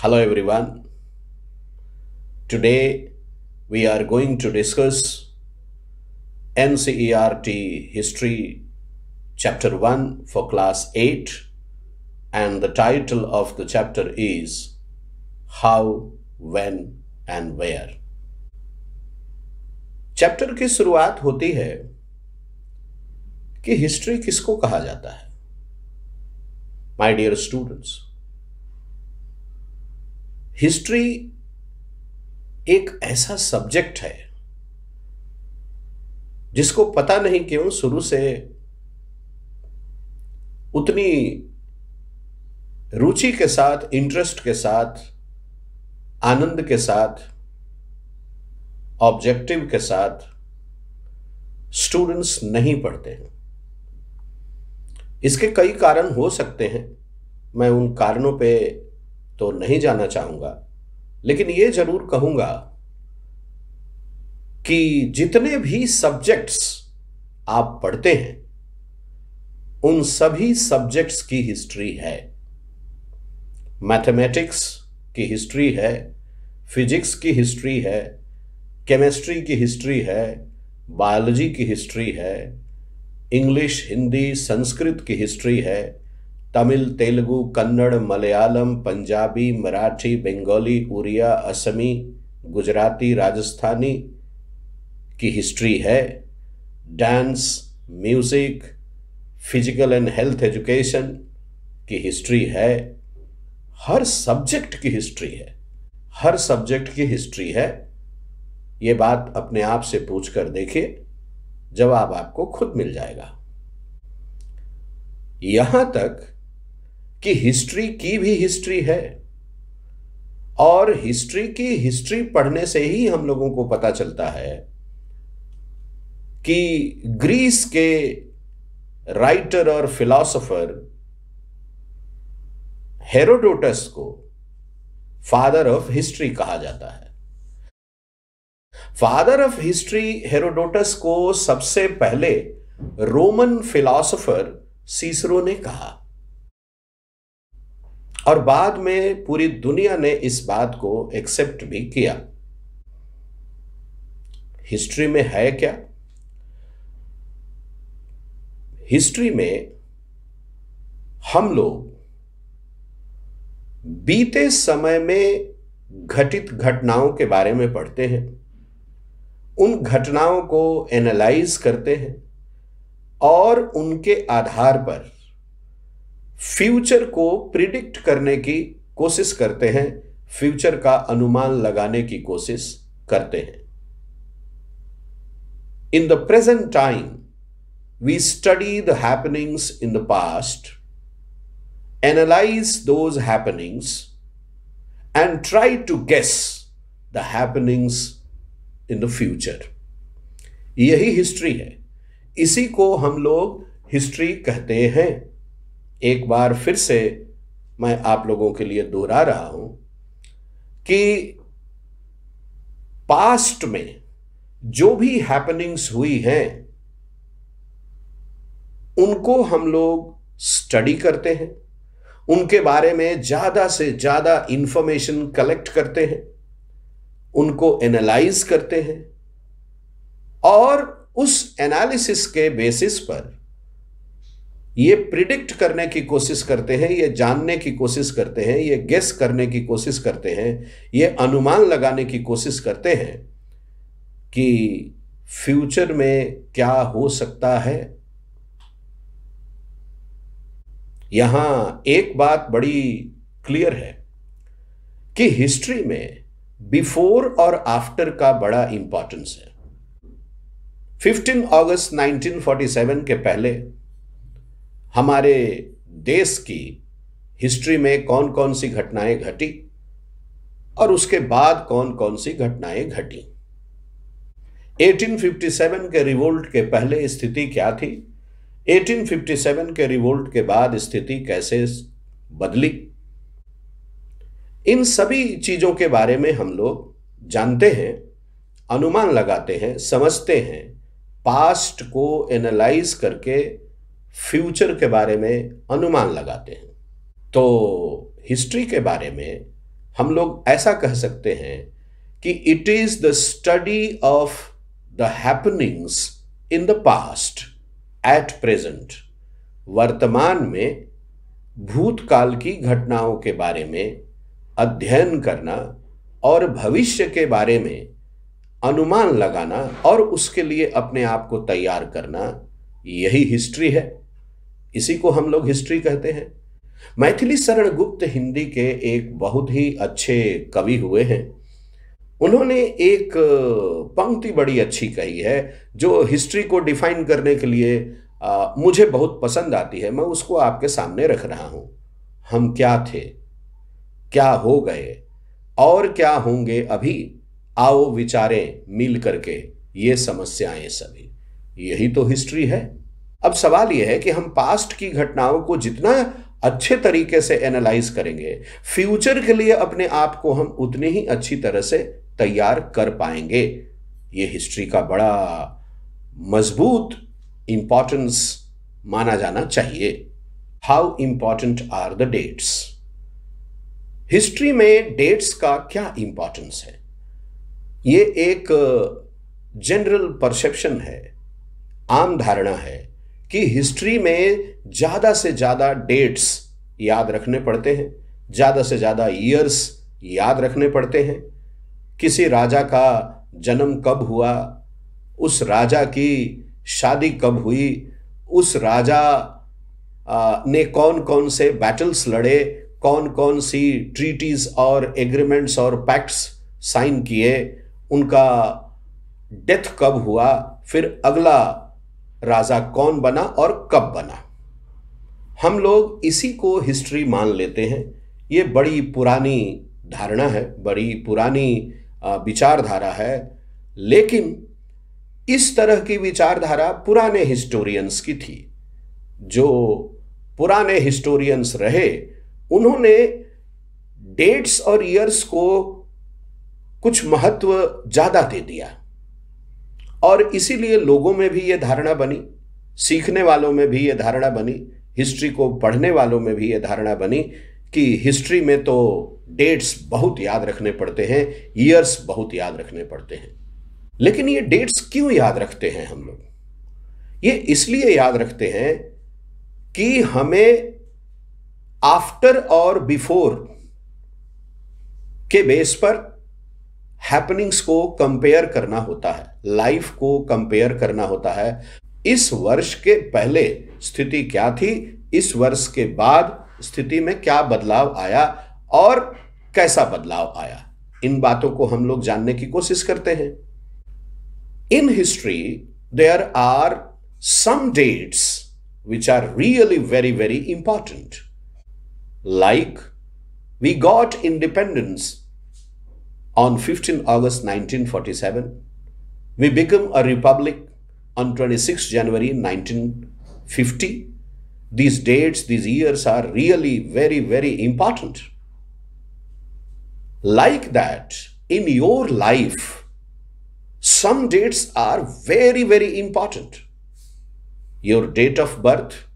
Hello everyone. Today we are going to discuss NCERT History Chapter 1 for Class 8 and the title of the chapter is How, When and Where. Chapter की शुरुआत होती है कि history किसको कहा जाता है माय डियर स्टूडेंट्स हिस्ट्री एक ऐसा सब्जेक्ट है जिसको पता नहीं क्यों शुरू से उतनी रुचि के साथ इंटरेस्ट के साथ आनंद के साथ ऑब्जेक्टिव के साथ स्टूडेंट्स नहीं पढ़ते हैं इसके कई कारण हो सकते हैं मैं उन कारणों पे तो नहीं जाना चाहूंगा लेकिन यह जरूर कहूंगा कि जितने भी सब्जेक्ट्स आप पढ़ते हैं उन सभी सब्जेक्ट्स की हिस्ट्री है मैथमेटिक्स की हिस्ट्री है फिजिक्स की हिस्ट्री है केमिस्ट्री की हिस्ट्री है बायोलॉजी की हिस्ट्री है इंग्लिश हिंदी संस्कृत की हिस्ट्री है तमिल तेलुगु कन्नड़ मलयालम पंजाबी मराठी बंगाली उड़िया असमी गुजराती राजस्थानी की हिस्ट्री है dance music physical and health education की हिस्ट्री है हर सब्जेक्ट की हिस्ट्री है हर सब्जेक्ट की हिस्ट्री है ये बात अपने आप से पूछ कर देखिए जवाब आपको खुद मिल जाएगा यहां तक कि हिस्ट्री की भी हिस्ट्री है और हिस्ट्री की हिस्ट्री पढ़ने से ही हम लोगों को पता चलता है कि ग्रीस के राइटर और फिलॉसफर हेरोडोटस को फादर ऑफ हिस्ट्री कहा जाता है फादर ऑफ हिस्ट्री हेरोडोटस को सबसे पहले रोमन फिलॉसफर सीसरो ने कहा और बाद में पूरी दुनिया ने इस बात को एक्सेप्ट भी किया हिस्ट्री में है क्या हिस्ट्री में हम लोग बीते समय में घटित घटनाओं के बारे में पढ़ते हैं उन घटनाओं को एनालाइज करते हैं और उनके आधार पर फ्यूचर को प्रिडिक्ट करने की कोशिश करते हैं फ्यूचर का अनुमान लगाने की कोशिश करते हैं in the present time we study the happenings in the past analyse those happenings and try to guess the happenings in the future यही हिस्ट्री है इसी को हम लोग हिस्ट्री कहते हैं एक बार फिर से मैं आप लोगों के लिए दोहरा रहा हूं कि पास्ट में जो भी हैपनिंग्स हुई हैं उनको हम लोग स्टडी करते हैं उनके बारे में ज़्यादा से ज़्यादा इंफॉर्मेशन कलेक्ट करते हैं उनको एनालाइज करते हैं और उस एनालिसिस के बेसिस पर ये प्रिडिक्ट करने की कोशिश करते हैं ये जानने की कोशिश करते हैं ये गेस करने की कोशिश करते हैं ये अनुमान लगाने की कोशिश करते हैं कि फ्यूचर में क्या हो सकता है यहां एक बात बड़ी क्लियर है कि हिस्ट्री में बिफोर और आफ्टर का बड़ा इंपॉर्टेंस है 15 अगस्त 1947 के पहले हमारे देश की हिस्ट्री में कौन कौन सी घटनाएं घटी और उसके बाद कौन कौन सी घटनाएं घटी 1857 के रिवोल्ट के पहले स्थिति क्या थी 1857 के रिवोल्ट के बाद स्थिति कैसे बदली इन सभी चीजों के बारे में हम लोग जानते हैं अनुमान लगाते हैं समझते हैं पास्ट को एनालाइज करके फ्यूचर के बारे में अनुमान लगाते हैं तो हिस्ट्री के बारे में हम लोग ऐसा कह सकते हैं कि it is the study of the happenings in the past at present वर्तमान में भूतकाल की घटनाओं के बारे में अध्ययन करना और भविष्य के बारे में अनुमान लगाना और उसके लिए अपने आप को तैयार करना यही हिस्ट्री है इसी को हम लोग हिस्ट्री कहते हैं मैथिली शरण गुप्त हिंदी के एक बहुत ही अच्छे कवि हुए हैं उन्होंने एक पंक्ति बड़ी अच्छी कही है जो हिस्ट्री को डिफाइन करने के लिए आ, मुझे बहुत पसंद आती है मैं उसको आपके सामने रख रहा हूं हम क्या थे क्या हो गए और क्या होंगे अभी आओ विचारें मिल करके ये समस्याएं सभी यही तो हिस्ट्री है अब सवाल यह है कि हम पास्ट की घटनाओं को जितना अच्छे तरीके से एनालाइज करेंगे फ्यूचर के लिए अपने आप को हम उतनी ही अच्छी तरह से तैयार कर पाएंगे ये हिस्ट्री का बड़ा मजबूत इंपॉर्टेंस माना जाना चाहिए how important are the dates history में डेट्स का क्या इंपॉर्टेंस है ये एक जनरल परसेप्शन है आम धारणा है कि हिस्ट्री में ज़्यादा से ज़्यादा डेट्स याद रखने पड़ते हैं ज़्यादा से ज़्यादा ईयर्स याद रखने पड़ते हैं किसी राजा का जन्म कब हुआ उस राजा की शादी कब हुई उस राजा ने कौन कौन से बैटल्स लड़े कौन कौन सी ट्रीटीज़ और एग्रीमेंट्स और पैक्ट्स साइन किए उनका डेथ कब हुआ फिर अगला राजा कौन बना और कब बना हम लोग इसी को हिस्ट्री मान लेते हैं ये बड़ी पुरानी धारणा है बड़ी पुरानी विचारधारा है लेकिन इस तरह की विचारधारा पुराने हिस्टोरियंस की थी जो पुराने हिस्टोरियंस रहे उन्होंने डेट्स और ईयर्स को कुछ महत्व ज़्यादा दे दिया और इसीलिए लोगों में भी ये धारणा बनी सीखने वालों में भी ये धारणा बनी हिस्ट्री को पढ़ने वालों में भी ये धारणा बनी कि हिस्ट्री में तो डेट्स बहुत याद रखने पड़ते हैं ईयर्स बहुत याद रखने पड़ते हैं लेकिन ये डेट्स क्यों याद रखते हैं हम लोग ये इसलिए याद रखते हैं कि हमें आफ्टर और बिफोर के बेस पर हैपनिंग्स को कंपेयर करना होता है लाइफ को कंपेयर करना होता है इस वर्ष के पहले स्थिति क्या थी इस वर्ष के बाद स्थिति में क्या बदलाव आया और कैसा बदलाव आया इन बातों को हम लोग जानने की कोशिश करते हैं in history there are some dates which are really very very important like we got independence On 15 August 1947, we become a republic on 26 January 1950. These dates, these years are really very, very important. Like that, in your life, some dates are very, very important. Your date of birth,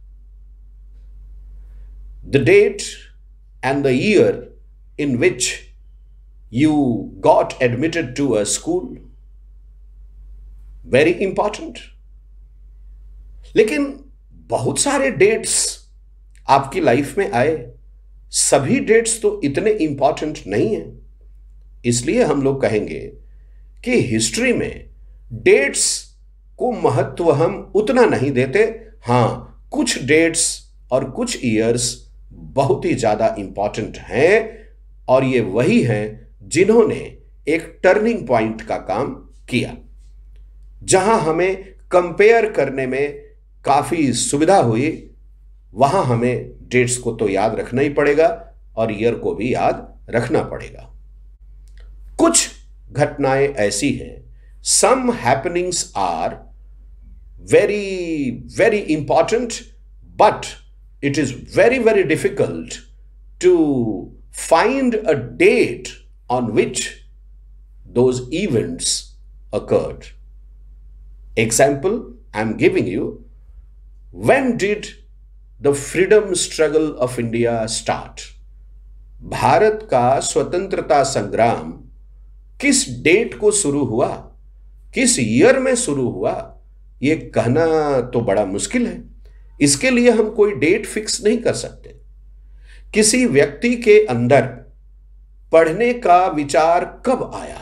the date and the year in which you got admitted to a school very important लेकिन बहुत सारे dates आपकी life में आए सभी dates तो इतने important नहीं है इसलिए हम लोग कहेंगे कि हिस्ट्री में डेट्स को महत्व हम उतना नहीं देते हां कुछ डेट्स और कुछ ईयर्स बहुत ही ज़्यादा इंपॉर्टेंट हैं और ये वही हैं जिन्होंने एक टर्निंग पॉइंट का काम किया जहां हमें कंपेयर करने में काफ़ी सुविधा हुई वहां हमें डेट्स को तो याद रखना ही पड़ेगा और ईयर को भी याद रखना पड़ेगा कुछ घटनाएं ऐसी हैं some happenings are very very important but it is very very difficult to find a date on which those events occurred. Example I am giving you when did the freedom struggle of India start? भारत का स्वतंत्रता संग्राम किस date को शुरू हुआ किस year में शुरू हुआ ये कहना तो बड़ा मुश्किल है इसके लिए हम कोई डेट फिक्स नहीं कर सकते किसी व्यक्ति के अंदर पढ़ने का विचार कब आया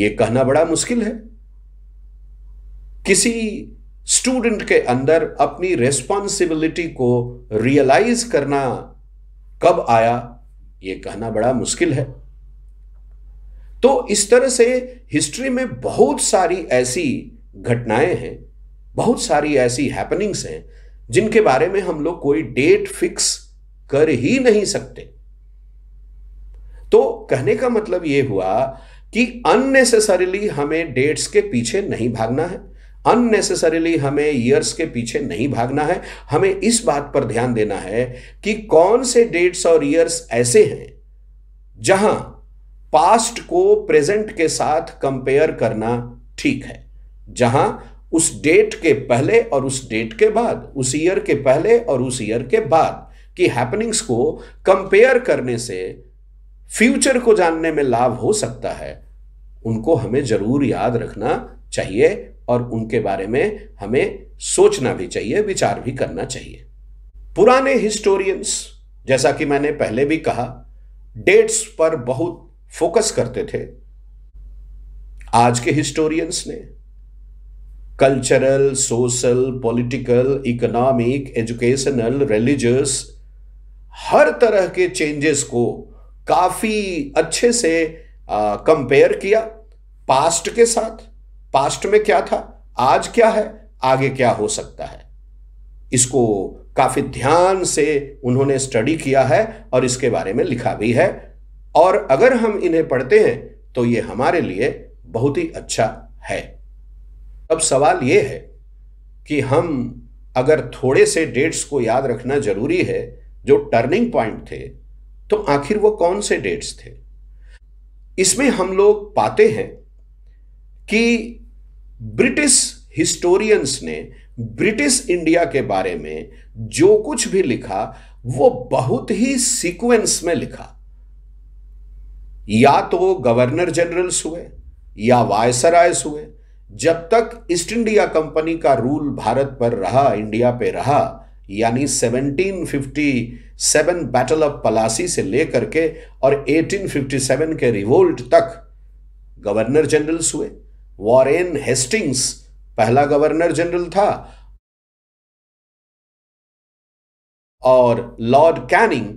यह कहना बड़ा मुश्किल है किसी स्टूडेंट के अंदर अपनी रेस्पॉन्सिबिलिटी को रियलाइज करना कब आया यह कहना बड़ा मुश्किल है तो इस तरह से हिस्ट्री में बहुत सारी ऐसी घटनाएं हैं बहुत सारी ऐसी हैपनिंग्स हैं जिनके बारे में हम लोग कोई डेट फिक्स कर ही नहीं सकते कहने का मतलब ये हुआ कि अननेसेसरीली हमें डेट्स के पीछे नहीं भागना है अननेसेसरीली हमें ईयर्स के पीछे नहीं भागना है हमें इस बात पर ध्यान देना है कि कौन से डेट्स और ईयर्स ऐसे हैं जहां पास्ट को प्रेजेंट के साथ कंपेयर करना ठीक है जहां उस डेट के पहले और उस डेट के बाद उस ईयर के पहले और उस ईयर के बाद की हैपनिंग्स को कंपेयर करने से फ्यूचर को जानने में लाभ हो सकता है उनको हमें जरूर याद रखना चाहिए और उनके बारे में हमें सोचना भी चाहिए विचार भी करना चाहिए पुराने हिस्टोरियंस जैसा कि मैंने पहले भी कहा डेट्स पर बहुत फोकस करते थे आज के हिस्टोरियंस ने cultural social political economic educational religious हर तरह के चेंजेस को काफ़ी अच्छे से कंपेयर किया पास्ट के साथ पास्ट में क्या था आज क्या है आगे क्या हो सकता है इसको काफ़ी ध्यान से उन्होंने स्टडी किया है और इसके बारे में लिखा भी है और अगर हम इन्हें पढ़ते हैं तो ये हमारे लिए बहुत ही अच्छा है अब सवाल ये है कि हम अगर थोड़े से डेट्स को याद रखना जरूरी है जो टर्निंग पॉइंट थे तो आखिर वो कौन से डेट्स थे इसमें हम लोग पाते हैं कि ब्रिटिश हिस्टोरियंस ने ब्रिटिश इंडिया के बारे में जो कुछ भी लिखा वो बहुत ही सीक्वेंस में लिखा या तो गवर्नर जनरल्स हुए या वायसरायस हुए जब तक ईस्ट इंडिया कंपनी का रूल भारत पर रहा इंडिया पे रहा यानी 1757 बैटल ऑफ पलासी से लेकर के और 1857 के रिवोल्ट तक गवर्नर जनरल्स हुए वॉरेन हेस्टिंग्स पहला गवर्नर जनरल था और Lord Canning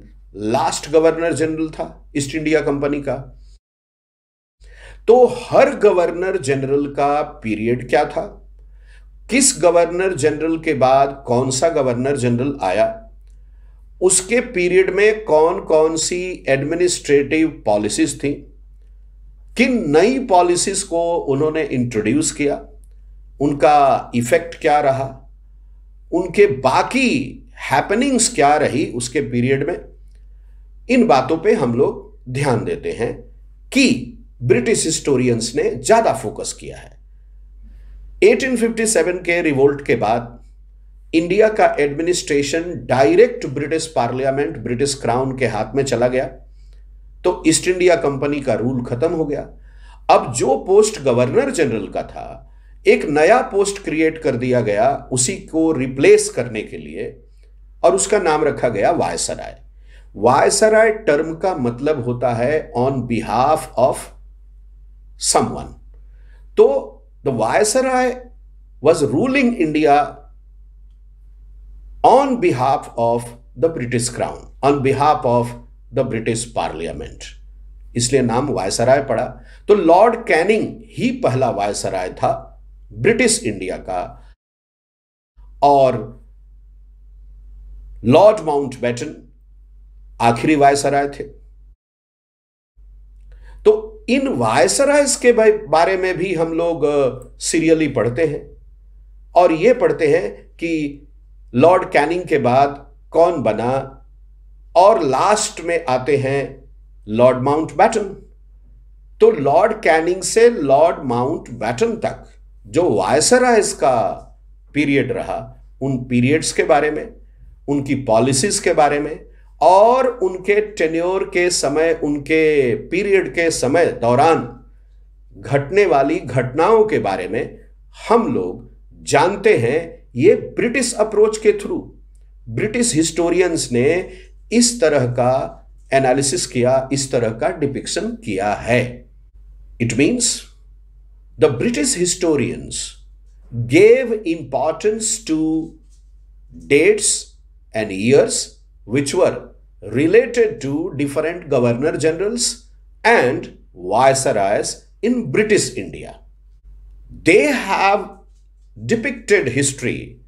last governor general था ईस्ट इंडिया कंपनी का तो हर गवर्नर जनरल का पीरियड क्या था किस गवर्नर जनरल के बाद कौन सा गवर्नर जनरल आया उसके पीरियड में कौन कौन सी एडमिनिस्ट्रेटिव पॉलिसीज थी किन नई पॉलिसीज को उन्होंने इंट्रोड्यूस किया उनका इफेक्ट क्या रहा उनके बाकी हैपनिंग्स क्या रही उसके पीरियड में इन बातों पे हम लोग ध्यान देते हैं कि ब्रिटिश हिस्टोरियंस ने ज़्यादा फोकस किया है 1857 के रिवोल्ट के बाद इंडिया का administration direct British parliament British crown के हाथ में चला गया तो ईस्ट इंडिया कंपनी का रूल खत्म हो गया अब जो पोस्ट गवर्नर जनरल का था एक नया पोस्ट क्रिएट कर दिया गया उसी को रिप्लेस करने के लिए और उसका नाम रखा गया वायसराय वायसराय टर्म का मतलब होता है ऑन बिहाफ ऑफ समवन तो the Viceroy was ruling India on behalf of the British Crown, on behalf of the British Parliament. इसलिए नाम वायसराय पड़ा तो लॉर्ड कैनिंग ही पहला वायसराय था ब्रिटिश इंडिया का और लॉर्ड माउंट आखिरी वायसराय थे तो इन वायसराइज के बारे में भी हम लोग सीरियली पढ़ते हैं और ये पढ़ते हैं कि लॉर्ड कैनिंग के बाद कौन बना और लास्ट में आते हैं लॉर्ड माउंट बैटन तो लॉर्ड कैनिंग से लॉर्ड माउंट बैटन तक जो वायसराइज का पीरियड रहा उन पीरियड्स के बारे में उनकी पॉलिसीज के बारे में और उनके टेन्योर के समय उनके पीरियड के समय दौरान घटने वाली घटनाओं के बारे में हम लोग जानते हैं ये ब्रिटिश अप्रोच के थ्रू ब्रिटिश हिस्टोरियंस ने इस तरह का एनालिसिस किया इस तरह का डिपिक्शन किया है it means the British historians gave importance to dates and years which were related to different governor generals and viceroys in British India. They have depicted history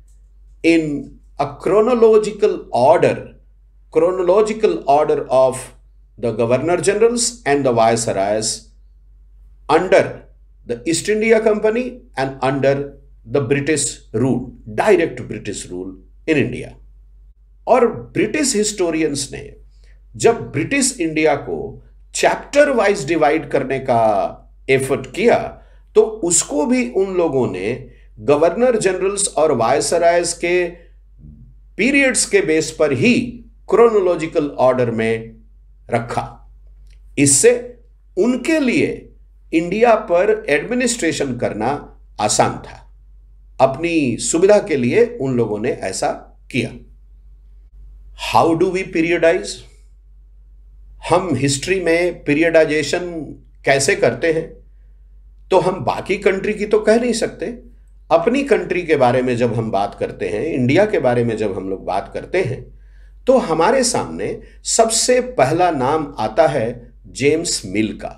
in a chronological order, chronological order of the governor generals and the viceroys under the East India Company and under the British rule, direct British rule in India. और British historians ने जब British India को chapter wise divide करने का effort किया तो उसको भी उन लोगों ने गवर्नर जनरल्स और वायसरायस के पीरियड्स के बेस पर ही क्रोनोलॉजिकल ऑर्डर में रखा इससे उनके लिए इंडिया पर एडमिनिस्ट्रेशन करना आसान था अपनी सुविधा के लिए उन लोगों ने ऐसा किया हाउ डू वी पीरियडाइज हम हिस्ट्री में पीरियडाइजेशन कैसे करते हैं तो हम बाकी कंट्री की तो कह नहीं सकते अपनी कंट्री के बारे में जब हम बात करते हैं इंडिया के बारे में जब हम लोग बात करते हैं तो हमारे सामने सबसे पहला नाम आता है जेम्स मिल का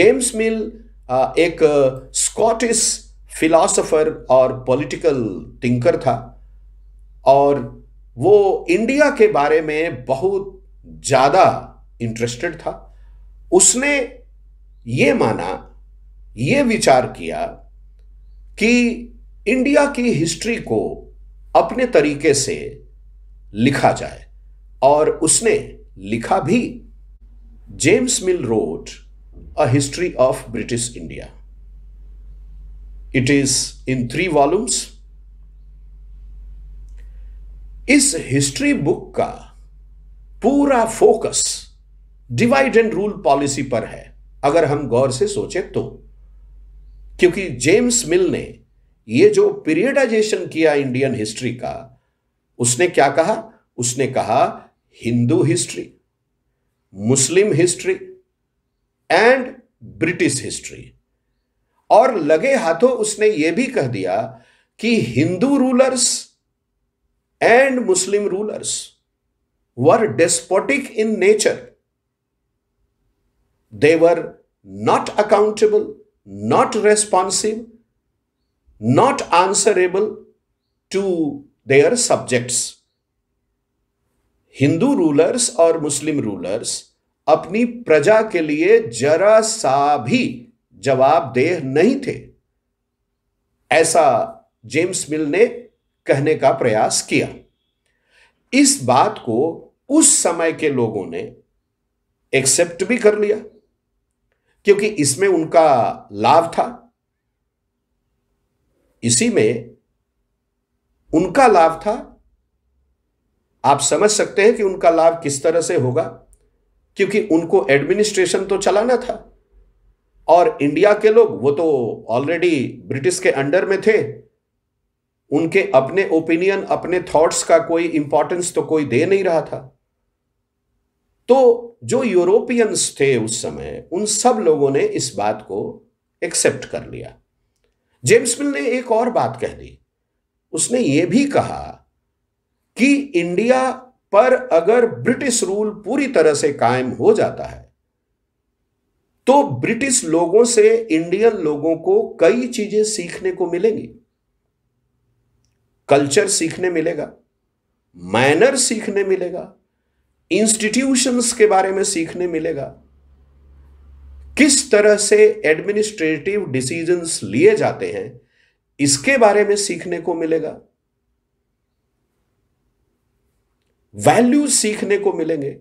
जेम्स मिल एक स्कॉटिश फिलोसोफर और पॉलिटिकल थिंकर था और वो इंडिया के बारे में बहुत ज़्यादा इंटरेस्टेड था उसने ये माना ये विचार किया कि इंडिया की हिस्ट्री को अपने तरीके से लिखा जाए और उसने लिखा भी James Mill wrote a history of British India it is in three volumes इस हिस्ट्री बुक का पूरा focus divide and rule policy पर है अगर हम गौर से सोचे तो क्योंकि जेम्स मिल ने यह जो पीरियडाइजेशन किया इंडियन हिस्ट्री का उसने क्या कहा उसने कहा Hindu history Muslim history and British history और लगे हाथों उसने यह भी कह दिया कि Hindu rulers and Muslim rulers were despotic in nature. They were not accountable, not responsive, not answerable to their subjects. Hindu rulers और मुस्लिम रूलर्स अपनी प्रजा के लिए जरा सा भी जवाबदेह नहीं थे ऐसा जेम्स मिल ने कहने का प्रयास किया इस बात को उस समय के लोगों ने एक्सेप्ट भी कर लिया क्योंकि इसमें उनका लाभ था इसी में उनका लाभ था आप समझ सकते हैं कि उनका लाभ किस तरह से होगा क्योंकि उनको एडमिनिस्ट्रेशन तो चलाना था और इंडिया के लोग वो तो ऑलरेडी ब्रिटिश के अंडर में थे उनके अपने ओपिनियन अपने थॉट्स का कोई इंपॉर्टेंस तो कोई दे नहीं रहा था तो जो यूरोपियंस थे उस समय उन सब लोगों ने इस बात को एक्सेप्ट कर लिया जेम्स मिल ने एक और बात कह दी उसने ये भी कहा कि इंडिया पर अगर ब्रिटिश रूल पूरी तरह से कायम हो जाता है तो ब्रिटिश लोगों से इंडियन लोगों को कई चीजें सीखने को मिलेंगी कल्चर सीखने मिलेगा मैनर सीखने मिलेगा इंस्टीट्यूशंस के बारे में सीखने मिलेगा किस तरह से एडमिनिस्ट्रेटिव डिसीजंस लिए जाते हैं इसके बारे में सीखने को मिलेगा वैल्यूज सीखने को मिलेंगे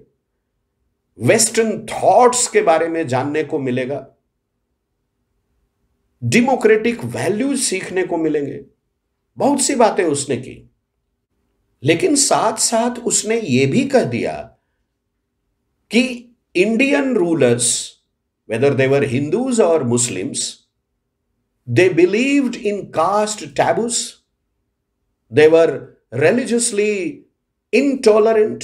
वेस्टर्न थॉट्स के बारे में जानने को मिलेगा डेमोक्रेटिक वैल्यूज सीखने को मिलेंगे बहुत सी बातें उसने की लेकिन साथ साथ उसने ये भी कह दिया कि Indian rulers whether they were Hindus और Muslims they believed in caste taboos they were religiously intolerant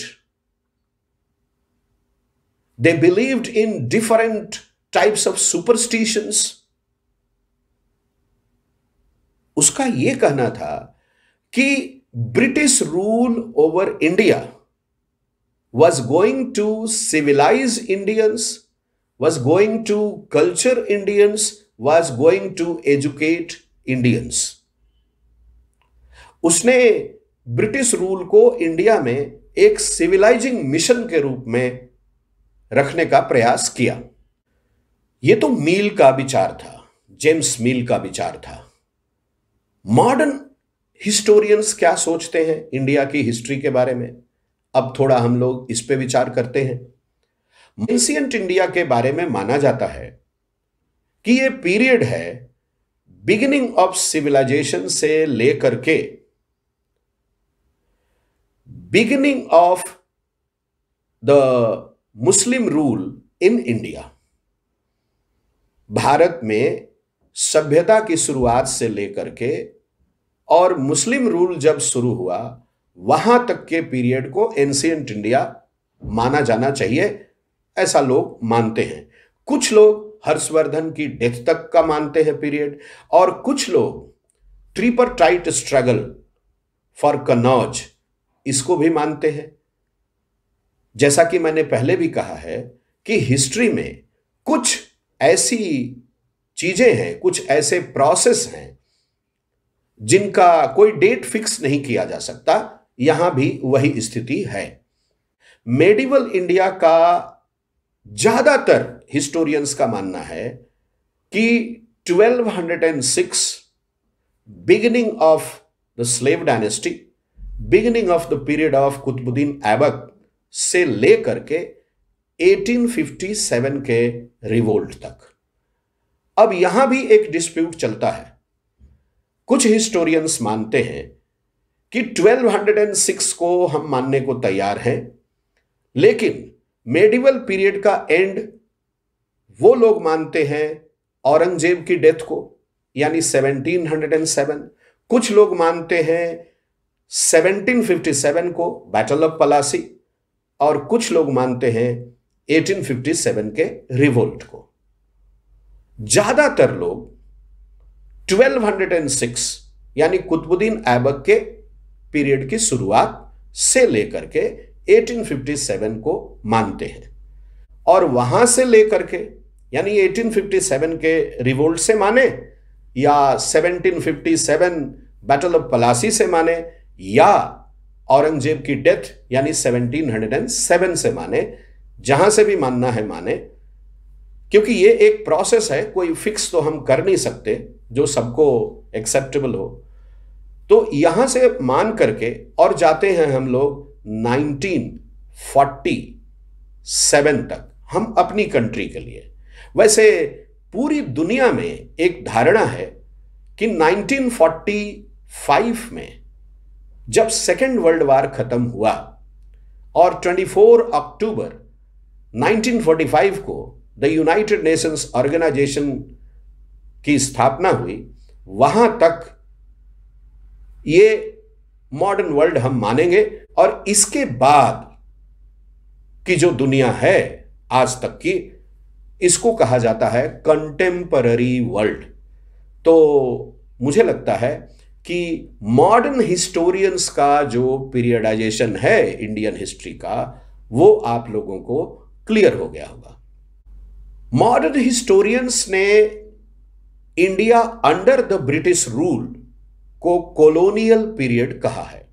they believed in different types of superstitions उसका यह कहना था कि British rule over India was going to civilise Indians was going to culture Indians was going to educate Indians उसने British rule को India में एक civilising mission के रूप में रखने का प्रयास किया यह तो मील का विचार था जेम्स मील का विचार था मॉडर्न हिस्टोरियंस क्या सोचते हैं इंडिया की हिस्ट्री के बारे में अब थोड़ा हम लोग इस पे विचार करते हैं एंशियंट इंडिया के बारे में माना जाता है कि ये पीरियड है बिगिनिंग ऑफ सिविलाइजेशन से लेकर के beginning of the Muslim rule in India भारत में सभ्यता की शुरुआत से लेकर के और मुस्लिम रूल जब शुरू हुआ वहां तक के पीरियड को एंशियंट इंडिया माना जाना चाहिए ऐसा लोग मानते हैं कुछ लोग हर्षवर्धन की डेथ तक का मानते हैं पीरियड और कुछ लोग tripartite struggle for Kannauj इसको भी मानते हैं जैसा कि मैंने पहले भी कहा है कि हिस्ट्री में कुछ ऐसी चीज़ें हैं कुछ ऐसे प्रोसेस हैं जिनका कोई डेट फिक्स नहीं किया जा सकता यहां भी वही स्थिति है मेडिवल इंडिया का ज्यादातर हिस्टोरियंस का मानना है कि 1206 beginning of the slave dynasty beginning of the period of Qutubuddin Aibak से लेकर के 1857 के रिवोल्ट तक अब यहां भी एक डिस्प्यूट चलता है कुछ हिस्टोरियंस मानते हैं कि 1206 को हम मानने को तैयार हैं लेकिन मेडिवल पीरियड का एंड वो लोग मानते हैं औरंगजेब की डेथ को यानी 1707 कुछ लोग मानते हैं 1757 को बैटल ऑफ पलासी और कुछ लोग मानते हैं 1857 के रिवोल्ट को ज्यादातर लोग 1206 यानी कुतुबुद्दीन ऐबक के पीरियड की शुरुआत से लेकर के 1857 को मानते हैं और वहां से लेकर के यानी 1857 के रिवोल्ट से माने या 1757 बैटल ऑफ पलासी से माने या औरंगजेब की डेथ यानी 1707 से माने जहां से भी मानना है माने क्योंकि ये एक प्रोसेस है कोई फिक्स तो हम कर नहीं सकते जो सबको एक्सेप्टेबल हो तो यहाँ से मान करके और जाते हैं हम लोग 1947 तक हम अपनी कंट्री के लिए वैसे पूरी दुनिया में एक धारणा है कि 1945 में जब सेकेंड वर्ल्ड वार खत्म हुआ और 24 अक्टूबर 1945 को द यूनाइटेड नेशंस ऑर्गेनाइजेशन की स्थापना हुई वहां तक ये मॉडर्न वर्ल्ड हम मानेंगे और इसके बाद की जो दुनिया है आज तक की इसको कहा जाता है कंटेम्पररी वर्ल्ड तो मुझे लगता है कि मॉडर्न हिस्टोरियंस का जो पीरियडाइजेशन है इंडियन हिस्ट्री का वो आप लोगों को क्लियर हो गया होगा मॉडर्न हिस्टोरियंस ने India under the British rule को कॉलोनियल पीरियड कहा है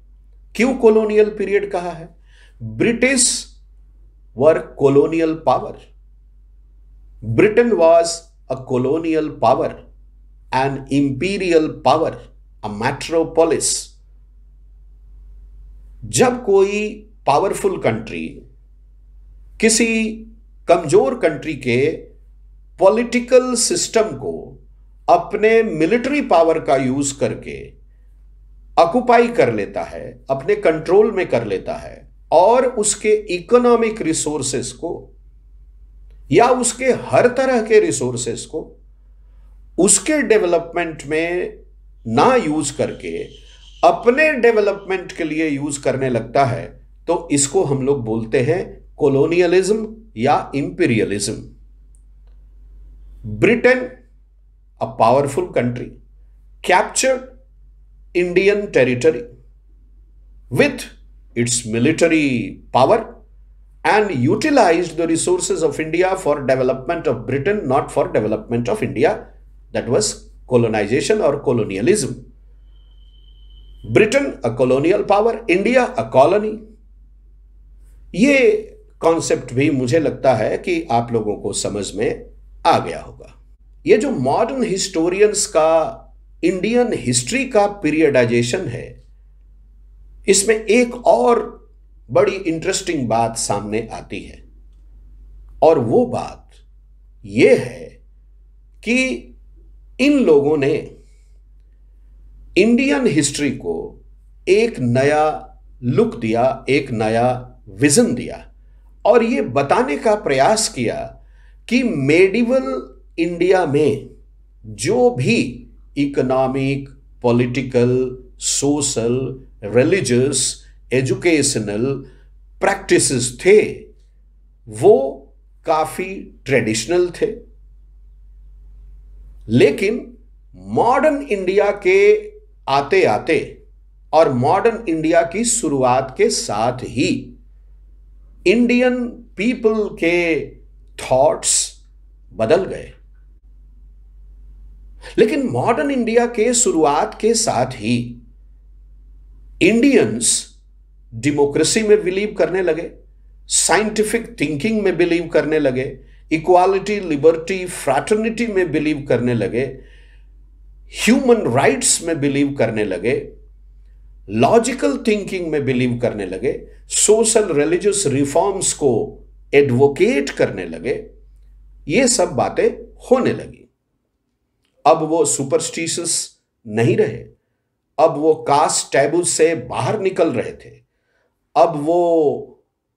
क्यों कॉलोनियल पीरियड कहा है British were colonial power Britain was a colonial power an imperial power a metropolis जब कोई पावरफुल कंट्री किसी कमज़ोर कंट्री के पॉलिटिकल सिस्टम को अपने मिलिट्री पावर का यूज़ करके अकुपाई कर लेता है अपने कंट्रोल में कर लेता है और उसके इकोनॉमिक रिसोर्सेस को या उसके हर तरह के रिसोर्सेस को उसके डेवलपमेंट में ना यूज करके अपने डेवलपमेंट के लिए यूज करने लगता है तो इसको हम लोग बोलते हैं कोलोनियलिज्म या imperialism Britain a powerful country captured Indian territory with its military power and utilise the resources of India for development of Britain not for development of India that was colonisation और colonialism Britain a colonial power India a colony ये concept भी मुझे लगता है कि आप लोगों को समझ में आ गया होगा ये जो मॉडर्न हिस्टोरियंस का इंडियन हिस्ट्री का पीरियडाइजेशन है इसमें एक और बड़ी इंटरेस्टिंग बात सामने आती है और वो बात ये है कि इन लोगों ने इंडियन हिस्ट्री को एक नया लुक दिया एक नया विजन दिया और ये बताने का प्रयास किया कि मेडिवल इंडिया में जो भी economic political social religious educational practices थे वो काफ़ी ट्रेडिशनल थे लेकिन मॉडर्न इंडिया के आते आते और मॉडर्न इंडिया की शुरुआत के साथ ही इंडियन पीपल के थॉट्स बदल गए लेकिन मॉडर्न इंडिया के शुरुआत के साथ ही इंडियंस डेमोक्रेसी में बिलीव करने लगे साइंटिफिक थिंकिंग में बिलीव करने लगे इक्वालिटी लिबर्टी फ्रैटर्निटी में बिलीव करने लगे ह्यूमन राइट्स में बिलीव करने लगे लॉजिकल थिंकिंग में बिलीव करने लगे सोशल रिलीजियस रिफॉर्म्स को एडवोकेट करने लगे ये सब बातें होने लगी अब वो सुपरस्टिशियस नहीं रहे अब वो कास्ट टैबू से बाहर निकल रहे थे अब वो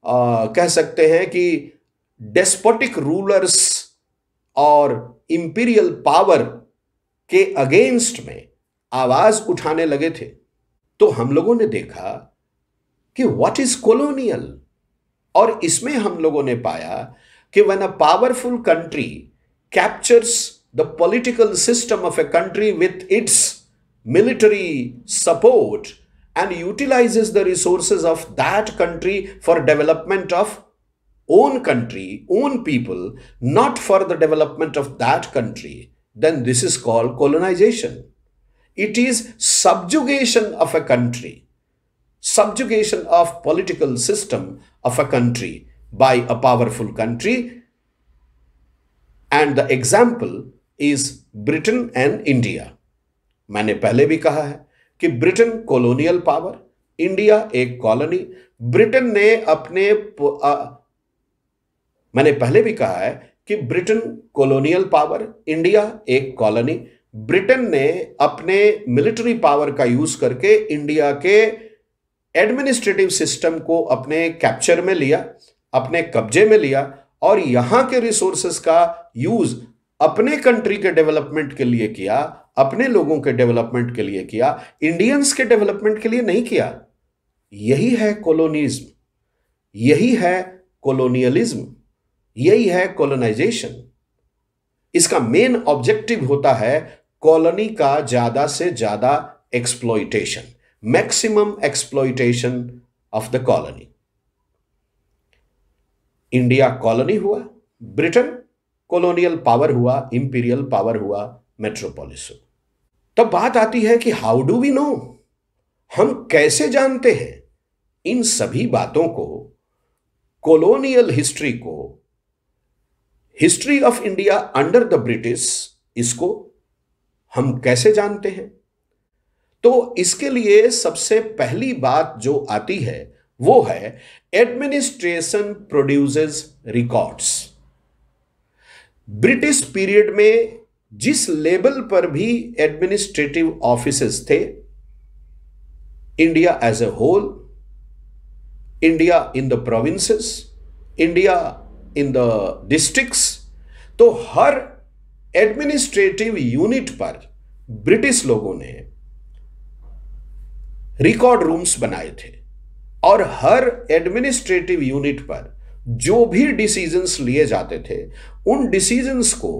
आ, कह सकते हैं कि डेस्पोटिक रूलर्स और इंपीरियल पावर के अगेंस्ट में आवाज उठाने लगे थे तो हम लोगों ने देखा कि व्हाट इज कॉलोनियल और इसमें हम लोगों ने पाया कि one a powerful country captures the political system of a country with its military support and utilise the resources of that country for development of own country own people not for the development of that country then this is called colonisation It is subjugation of a country, subjugation of political system of a country by a powerful country. And the example is Britain and India. maine pehle bhi kaha hai ki britain colonial power india एक colony britain ne apne आ, मैंने पहले भी कहा है कि Britain colonial power India एक colony Britain ने अपने मिलिट्री पावर का यूज करके इंडिया के एडमिनिस्ट्रेटिव सिस्टम को अपने कैप्चर में लिया अपने कब्जे में लिया और यहां के रिसोर्सेस का यूज अपने कंट्री के डेवलपमेंट के लिए किया अपने लोगों के डेवलपमेंट के लिए किया इंडियंस के डेवलपमेंट के लिए नहीं किया यही है कॉलोनिज्म यही है कॉलोनियलिज्म यही है कॉलोनाइजेशन इसका मेन ऑब्जेक्टिव होता है कॉलोनी का ज़्यादा से ज़्यादा exploitation maximum exploitation of the colony India colony हुआ ब्रिटेन कॉलोनियल पावर हुआ इंपीरियल पावर हुआ मेट्रोपोलिस तब तो बात आती है कि हाउ डू वी नो हम कैसे जानते हैं इन सभी बातों को कॉलोनियल हिस्ट्री को history of India under the British इसको हम कैसे जानते हैं तो इसके लिए सबसे पहली बात जो आती है वो है administration produces records British period में जिस लेवल पर भी एडमिनिस्ट्रेटिव ऑफिस थे India as a whole India in the provinces India in the districts तो हर एडमिनिस्ट्रेटिव यूनिट पर ब्रिटिश लोगों ने रिकॉर्ड रूम्स बनाए थे और हर एडमिनिस्ट्रेटिव यूनिट पर जो भी डिसीजंस लिए जाते थे उन डिसीजंस को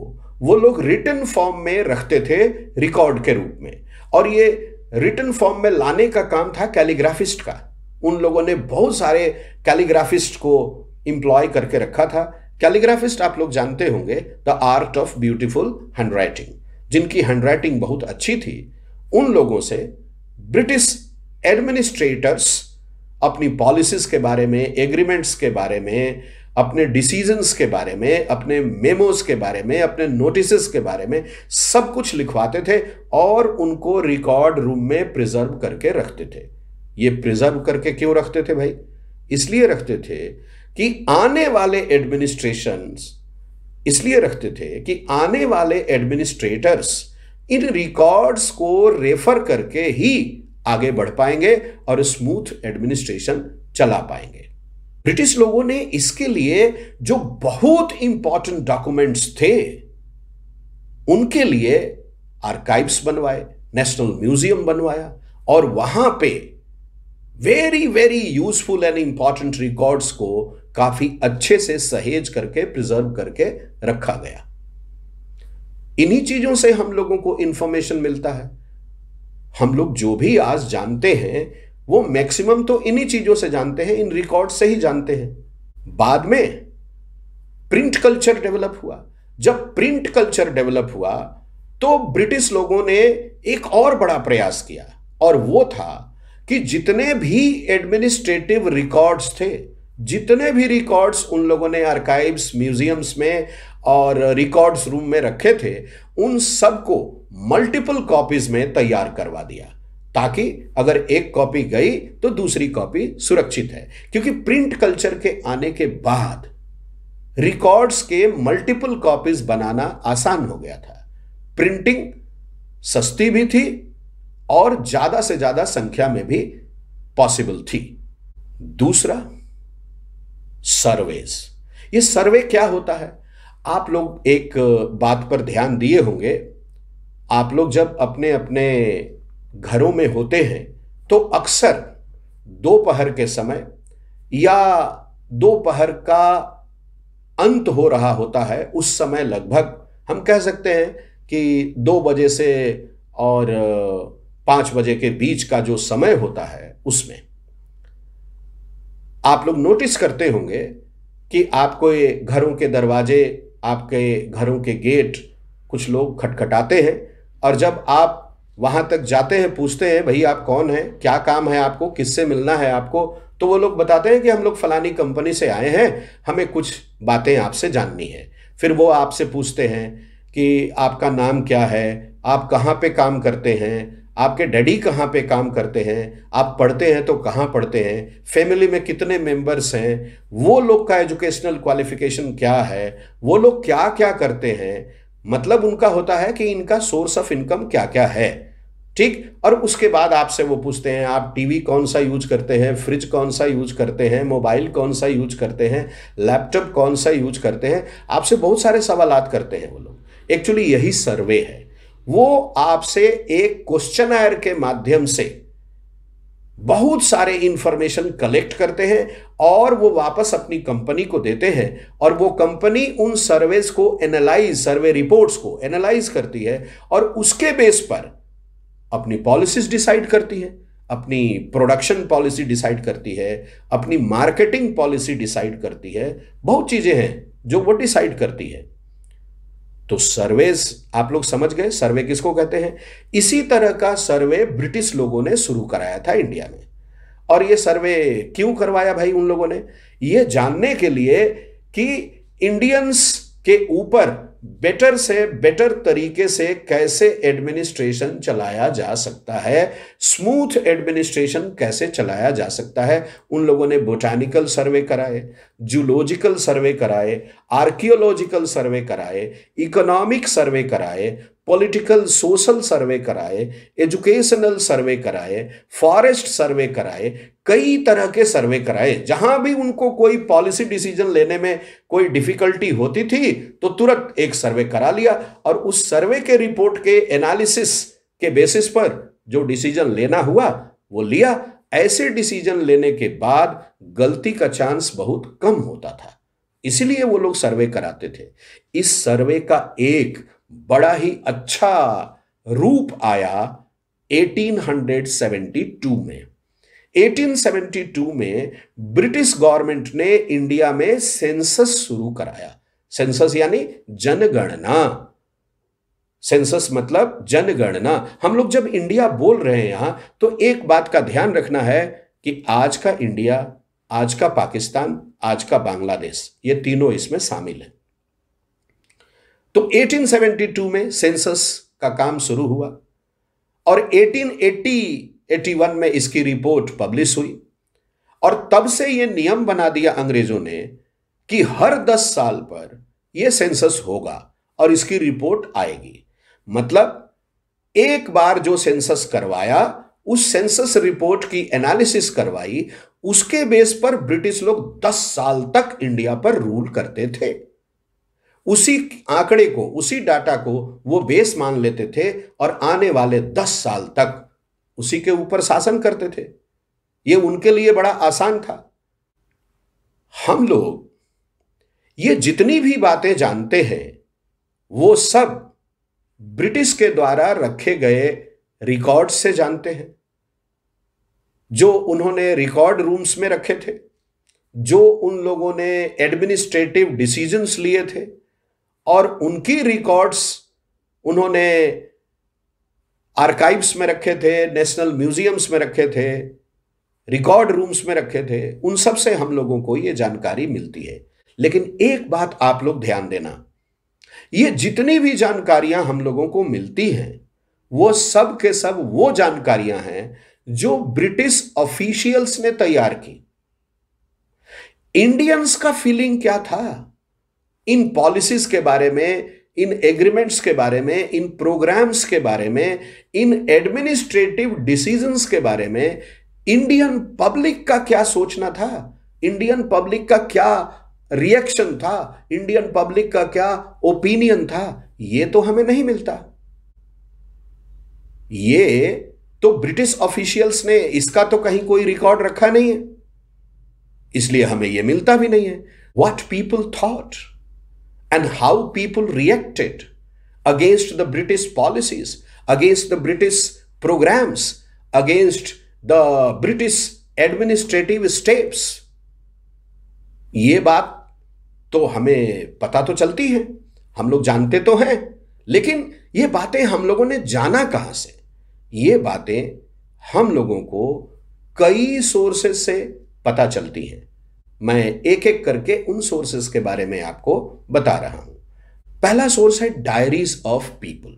वो लोग रिटर्न फॉर्म में रखते थे रिकॉर्ड के रूप में और ये रिटर्न फॉर्म में लाने का काम था कैलीग्राफिस्ट का उन लोगों ने बहुत सारे कैलीग्राफिस्ट को इंप्लॉय करके रखा था कैलीग्राफिस्ट आप लोग जानते होंगे the art of beautiful handwriting जिनकी हैंडराइटिंग बहुत अच्छी थी उन लोगों से ब्रिटिश एडमिनिस्ट्रेटर्स अपनी पॉलिसीज के बारे में एग्रीमेंट्स के बारे में अपने डिसीजंस के बारे में अपने मेमोज के बारे में अपने नोटिस के बारे में सब कुछ लिखवाते थे और उनको रिकॉर्ड रूम में प्रिजर्व करके रखते थे ये प्रिजर्व करके क्यों रखते थे भाई इसलिए रखते थे कि आने वाले एडमिनिस्ट्रेशन इसलिए रखते थे कि आने वाले एडमिनिस्ट्रेटर्स इन रिकॉर्ड्स को रेफर करके ही आगे बढ़ पाएंगे और स्मूथ एडमिनिस्ट्रेशन चला पाएंगे ब्रिटिश लोगों ने इसके लिए जो बहुत इंपॉर्टेंट डॉक्यूमेंट्स थे उनके लिए आर्काइव्स बनवाए नेशनल म्यूजियम बनवाया और वहां पे very very useful and important records को काफी अच्छे से सहेज करके प्रिजर्व करके रखा गया इन्हीं चीजों से हम लोगों को इंफॉर्मेशन मिलता है हम लोग जो भी आज जानते हैं वो मैक्सिमम तो इन्हीं चीजों से जानते हैं इन रिकॉर्ड से ही जानते हैं बाद में प्रिंट कल्चर डेवलप हुआ जब प्रिंट कल्चर डेवलप हुआ तो ब्रिटिश लोगों ने एक और बड़ा प्रयास किया और वो था कि जितने भी एडमिनिस्ट्रेटिव रिकॉर्ड्स थे जितने भी रिकॉर्ड्स उन लोगों ने आर्काइव्स म्यूजियम्स में और रिकॉर्ड्स रूम में रखे थे उन सबको मल्टीपल कॉपीज में तैयार करवा दिया ताकि अगर एक कॉपी गई तो दूसरी कॉपी सुरक्षित है क्योंकि प्रिंट कल्चर के आने के बाद रिकॉर्ड्स के मल्टीपल कॉपीज बनाना आसान हो गया था प्रिंटिंग सस्ती भी थी और ज्यादा से ज्यादा संख्या में भी पॉसिबल थी दूसरा सर्वेज ये सर्वे क्या होता है आप लोग एक बात पर ध्यान दिए होंगे आप लोग जब अपने अपने घरों में होते हैं तो अक्सर दोपहर के समय या दोपहर का अंत हो रहा होता है उस समय लगभग हम कह सकते हैं कि दो बजे से और पाँच बजे के बीच का जो समय होता है उसमें आप लोग नोटिस करते होंगे कि आपको ये घरों के दरवाजे आपके घरों के गेट कुछ लोग खटखटाते हैं और जब आप वहाँ तक जाते हैं पूछते हैं भाई आप कौन हैं क्या काम है आपको किससे मिलना है आपको तो वो लोग बताते हैं कि हम लोग फलानी कंपनी से आए हैं हमें कुछ बातें आपसे जाननी है फिर वो आपसे पूछते हैं कि आपका नाम क्या है आप कहाँ पे काम करते हैं आपके डैडी कहाँ पे काम करते हैं आप पढ़ते हैं तो कहाँ पढ़ते हैं फैमिली में कितने मेंबर्स हैं वो लोग का एजुकेशनल क्वालिफिकेशन क्या है वो लोग क्या क्या करते हैं मतलब उनका होता है कि इनका सोर्स ऑफ इनकम क्या क्या है ठीक और उसके बाद आपसे वो पूछते हैं आप टीवी कौन सा यूज करते हैं फ्रिज कौन सा यूज करते हैं मोबाइल कौन सा यूज करते हैं लैपटॉप कौन सा यूज करते हैं आपसे बहुत सारे सवाल करते हैं वो लोग एक्चुअली यही सर्वे है वो आपसे एक आयर के माध्यम से बहुत सारे इंफॉर्मेशन कलेक्ट करते हैं और वो वापस अपनी कंपनी को देते हैं और वो कंपनी उन सर्वेज को एनालाइज सर्वे रिपोर्ट्स को एनालाइज करती है और उसके बेस पर अपनी पॉलिसीज डिसाइड करती है अपनी प्रोडक्शन पॉलिसी डिसाइड करती है अपनी मार्केटिंग पॉलिसी डिसाइड करती है बहुत चीज़ें हैं जो वो डिसाइड करती है तो सर्वे आप लोग समझ गए सर्वे किसको कहते हैं इसी तरह का सर्वे ब्रिटिश लोगों ने शुरू कराया था इंडिया में और ये सर्वे क्यों करवाया भाई उन लोगों ने ये जानने के लिए कि इंडियंस के ऊपर बेटर से बेटर तरीके से कैसे एडमिनिस्ट्रेशन चलाया जा सकता है स्मूथ एडमिनिस्ट्रेशन कैसे चलाया जा सकता है उन लोगों ने बोटानिकल सर्वे कराए जूलॉजिकल सर्वे कराए आर्कियोलॉजिकल सर्वे कराए इकोनॉमिक सर्वे कराए पॉलिटिकल सोशल सर्वे कराए एजुकेशनल सर्वे कराए फॉरेस्ट सर्वे कराए कई तरह के सर्वे कराए जहां भी उनको कोई पॉलिसी डिसीजन लेने में कोई डिफिकल्टी होती थी तो तुरंत एक सर्वे करा लिया और उस सर्वे के रिपोर्ट के एनालिसिस के बेसिस पर जो डिसीजन लेना हुआ वो लिया ऐसे डिसीजन लेने के बाद गलती का चांस बहुत कम होता था इसलिए वो लोग सर्वे कराते थे इस सर्वे का एक बड़ा ही अच्छा रूप आया 1872 में 1872 में ब्रिटिश गवर्नमेंट ने इंडिया में सेंसस शुरू कराया सेंसस यानी जनगणना सेंसस मतलब जनगणना हम लोग जब इंडिया बोल रहे हैं यहां तो एक बात का ध्यान रखना है कि आज का इंडिया आज का पाकिस्तान आज का बांग्लादेश ये तीनों इसमें शामिल हैं तो 1872 में सेंसस का काम शुरू हुआ और 1880 81 में इसकी रिपोर्ट पब्लिश हुई और तब से यह नियम बना दिया अंग्रेजों ने कि हर 10 साल पर यह सेंसस होगा और इसकी रिपोर्ट आएगी मतलब एक बार जो सेंसस करवाया उस सेंसस रिपोर्ट की एनालिसिस करवाई उसके बेस पर ब्रिटिश लोग 10 साल तक इंडिया पर रूल करते थे उसी आंकड़े को उसी डाटा को वो बेस मान लेते थे और आने वाले 10 साल तक उसी के ऊपर शासन करते थे ये उनके लिए बड़ा आसान था हम लोग ये जितनी भी बातें जानते हैं वो सब ब्रिटिश के द्वारा रखे गए रिकॉर्ड से जानते हैं जो उन्होंने रिकॉर्ड रूम्स में रखे थे जो उन लोगों ने एडमिनिस्ट्रेटिव डिसीजंस लिए थे और उनकी रिकॉर्ड्स उन्होंने आर्काइव्स में रखे थे नेशनल म्यूजियम्स में रखे थे रिकॉर्ड रूम्स में रखे थे उन सब से हम लोगों को ये जानकारी मिलती है लेकिन एक बात आप लोग ध्यान देना ये जितनी भी जानकारियां हम लोगों को मिलती हैं वो सब के सब वो जानकारियां हैं जो ब्रिटिश ऑफिशियल्स ने तैयार की इंडियंस का फीलिंग क्या था इन पॉलिसीज के बारे में इन एग्रीमेंट्स के बारे में इन प्रोग्राम्स के बारे में इन एडमिनिस्ट्रेटिव डिसीजंस के बारे में इंडियन पब्लिक का क्या सोचना था इंडियन पब्लिक का क्या रिएक्शन था इंडियन पब्लिक का क्या ओपिनियन था ये तो हमें नहीं मिलता ये तो ब्रिटिश ऑफिशियल्स ने इसका तो कहीं कोई रिकॉर्ड रखा नहीं है इसलिए हमें यह मिलता भी नहीं है what people thought and how people reacted against the British policies against the British programmes against the British administrative steps ये बात तो हमें पता तो चलती है हम लोग जानते तो हैं लेकिन ये बातें हम लोगों ने जाना कहाँ से ये बातें हम लोगों को कई सोर्सेस से पता चलती हैं मैं एक एक करके उन सोर्सेस के बारे में आपको बता रहा हूं पहला सोर्स है डायरीज ऑफ पीपल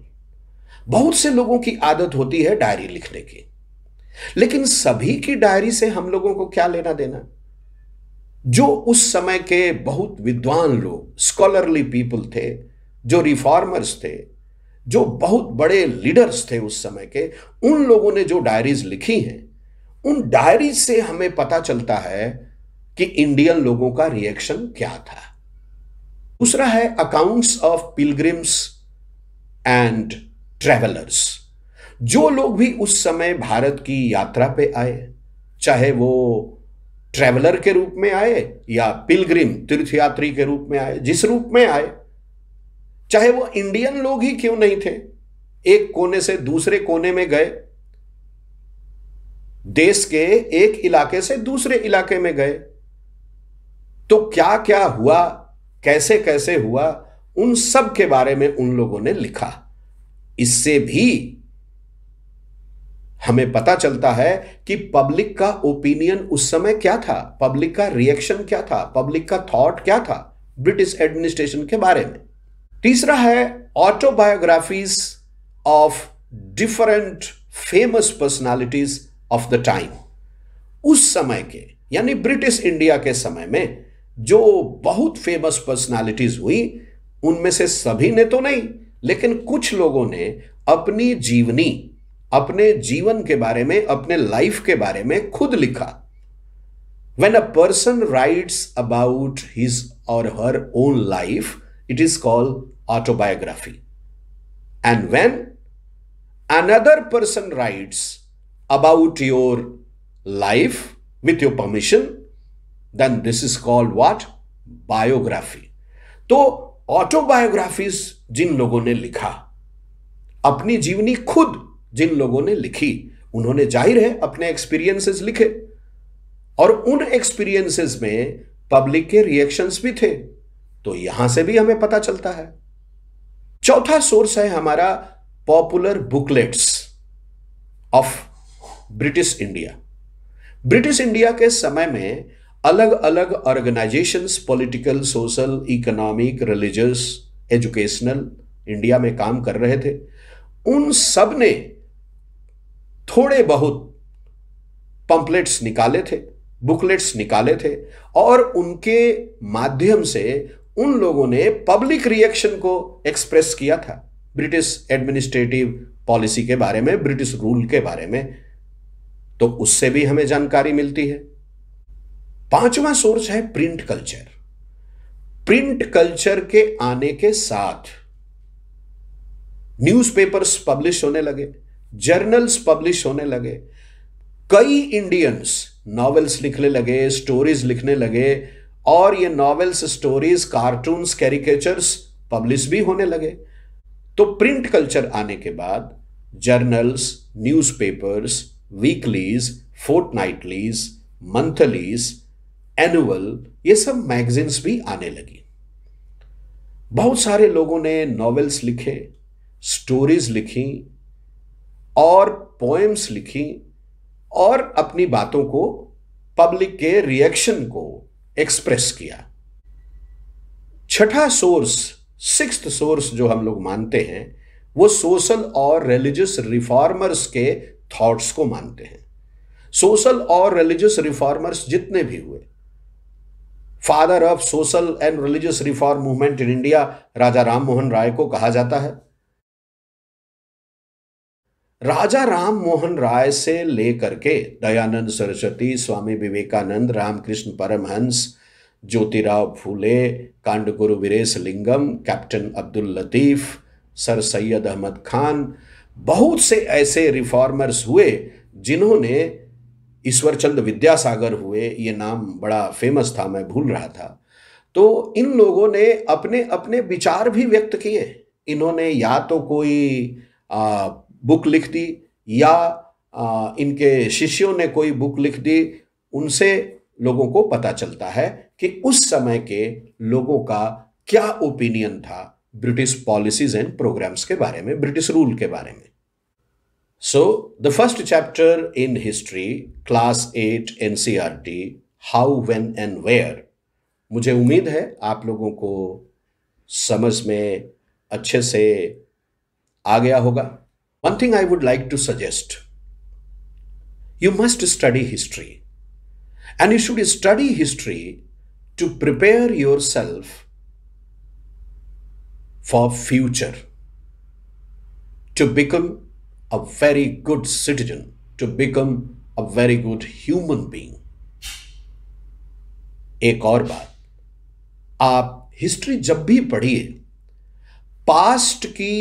बहुत से लोगों की आदत होती है डायरी लिखने की लेकिन सभी की डायरी से हम लोगों को क्या लेना देना जो उस समय के बहुत विद्वान लोग स्कॉलरली पीपल थे जो रिफॉर्मर्स थे जो बहुत बड़े लीडर्स थे उस समय के उन लोगों ने जो डायरीज लिखी हैं उन डायरीज से हमें पता चलता है कि इंडियन लोगों का रिएक्शन क्या था दूसरा है accounts of pilgrims and travellers जो लोग भी उस समय भारत की यात्रा पे आए चाहे वो ट्रैवलर के रूप में आए या पिलग्रिम तीर्थयात्री के रूप में आए जिस रूप में आए चाहे वो इंडियन लोग ही क्यों नहीं थे एक कोने से दूसरे कोने में गए देश के एक इलाके से दूसरे इलाके में गए तो क्या क्या हुआ कैसे कैसे हुआ उन सब के बारे में उन लोगों ने लिखा इससे भी हमें पता चलता है कि पब्लिक का ओपिनियन उस समय क्या था पब्लिक का रिएक्शन क्या था पब्लिक का थॉट क्या था ब्रिटिश एडमिनिस्ट्रेशन के बारे में तीसरा है autobiographies of different famous personalities of the time उस समय के यानी ब्रिटिश इंडिया के समय में जो बहुत फेमस पर्सनालिटीज हुई उनमें से सभी ने तो नहीं लेकिन कुछ लोगों ने अपनी जीवनी अपने जीवन के बारे में अपने लाइफ के बारे में खुद लिखा when a person writes about his और her own life it is called autobiography and when another person writes about your life with your permission then this is called what biography तो autobiographies जिन लोगों ने लिखा अपनी जीवनी खुद जिन लोगों ने लिखी उन्होंने जाहिर है अपने एक्सपीरियंसेस लिखे और उन एक्सपीरियंसेस में पब्लिक के रिएक्शंस भी थे तो यहां से भी हमें पता चलता है चौथा सोर्स है हमारा popular booklets of British India British India के समय में अलग अलग organisations political social economic religious educational India में काम कर रहे थे उन सब ने थोड़े बहुत पंपलेट्स निकाले थे बुकलेट्स निकाले थे और उनके माध्यम से उन लोगों ने पब्लिक रिएक्शन को एक्सप्रेस किया था ब्रिटिश एडमिनिस्ट्रेटिव पॉलिसी के बारे में ब्रिटिश रूल के बारे में तो उससे भी हमें जानकारी मिलती है पांचवा सोर्स है प्रिंट कल्चर प्रिंट कल्चर के आने के साथ न्यूज़पेपर्स पब्लिश होने लगे जर्नल्स पब्लिश होने लगे कई इंडियंस नॉवेल्स लिखने लगे स्टोरीज लिखने लगे और ये novels stories cartoons caricatures publish भी होने लगे तो प्रिंट कल्चर आने के बाद journals newspapers weeklies fortnightlies monthlies annual ये सब मैगजीन्स भी आने लगी बहुत सारे लोगों ने नॉवेल्स लिखे स्टोरीज लिखी और पोएम्स लिखी और अपनी बातों को पब्लिक के रिएक्शन को एक्सप्रेस किया छठा सोर्स सिक्स सोर्स जो हम लोग मानते हैं वो सोशल और रिलीजियस रिफॉर्मर्स के थॉट्स को मानते हैं सोशल और रिलीजियस रिफॉर्मर्स जितने भी हुए father of social and religious reform movement in India Raja Ram Mohan Roy को कहा जाता है राजा राम मोहन राय से लेकर के Dayanand Saraswati Swami Vivekananda Ramakrishna Paramhansa Jyotirao Phule Kandukuri Veeresalingam captain Abdul Latif sir Syed Ahmad Khan बहुत से ऐसे रिफॉर्मर्स हुए जिन्होंने ईश्वरचंद विद्यासागर हुए ये नाम बड़ा फेमस था मैं भूल रहा था तो इन लोगों ने अपने अपने विचार भी व्यक्त किए इन्होंने या तो कोई आ, बुक लिख दी या आ, इनके शिष्यों ने कोई बुक लिख दी उनसे लोगों को पता चलता है कि उस समय के लोगों का क्या ओपिनियन था ब्रिटिश पॉलिसीज एंड प्रोग्राम्स के बारे में ब्रिटिश रूल के बारे में so the first chapter in history class at N C R T how when and where मुझे उम्मीद है आप लोगों को समझ में अच्छे से आ गया होगा One thing I would like to suggest you must study history. And you should study history to prepare yourself for future to become a very good citizen to become a very good human being A और बात आप history जब भी पढ़िए past की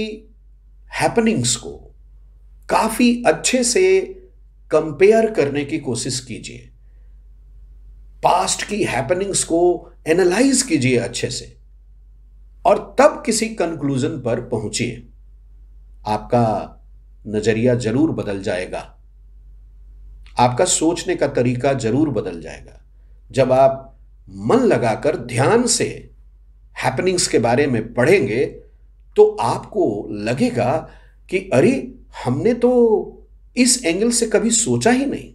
happenings को काफी अच्छे से कंपेयर करने की कोशिश कीजिए पास्ट की हैपनिंग्स को एनालाइज कीजिए अच्छे से और तब किसी कंक्लूजन पर पहुंचिए आपका नजरिया जरूर बदल जाएगा आपका सोचने का तरीका जरूर बदल जाएगा जब आप मन लगाकर ध्यान से हैपनिंग्स के बारे में पढ़ेंगे तो आपको लगेगा कि अरे हमने तो इस एंगल से कभी सोचा ही नहीं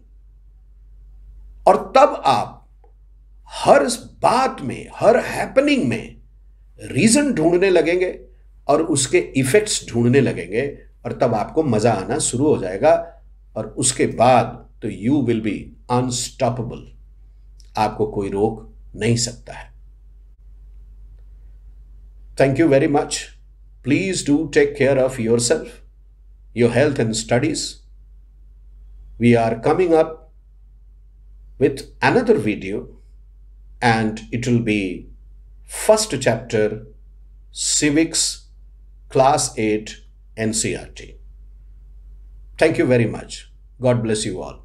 और तब आप हर बात में हर हैपनिंग में रीजन ढूंढने लगेंगे और उसके इफेक्ट्स ढूंढने लगेंगे और तब आपको मजा आना शुरू हो जाएगा और उसके बाद तो यू विल बी अनस्टॉपेबल आपको कोई रोक नहीं सकता है thank you very much please do take care of your self your health and studies. We are coming up with another video and it will be first chapter civics class 8 NCRT. Thank you very much. God bless you all.